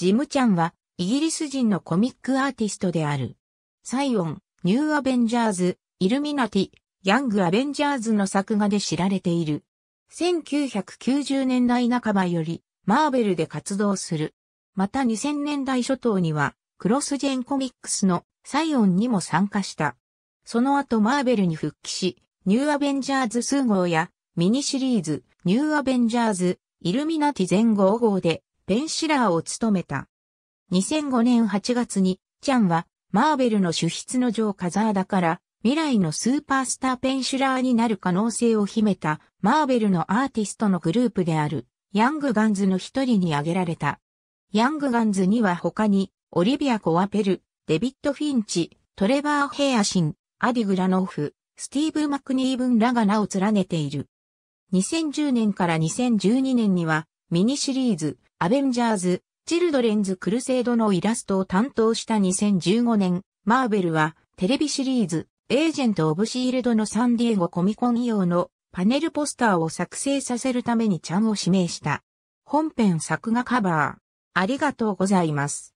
ジムちゃんは、イギリス人のコミックアーティストである。サイオン、ニューアベンジャーズ、イルミナティ、ヤングアベンジャーズの作画で知られている。1990年代半ばより、マーベルで活動する。また2000年代初頭には、クロスジェンコミックスのサイオンにも参加した。その後マーベルに復帰し、ニューアベンジャーズ数号やミニシリーズ、ニューアベンジャーズ、イルミナティ全5号でペンシラーを務めた。2005年8月に、チャンは、マーベルの主筆のジョー・カザーダから、未来のスーパースターペンシュラーになる可能性を秘めた、マーベルのアーティストのグループである、ヤングガンズの一人に挙げられた。ヤングガンズには他に、オリビア・コアペル、デビッド・フィンチ、トレバー・ヘアシン、アディ・グラノフ、スティーブ・マクニーブンらが名を連ねている。2010年から2012年には、ミニシリーズ、アベンジャーズ、チルドレンズ・クルセイドのイラストを担当した2015年、マーベルは、テレビシリーズ、エージェント・オブ・シールドのサンディエゴコミコン用のパネルポスターを作成させるためにちゃんを指名した。本編作画カバー。ありがとうございます。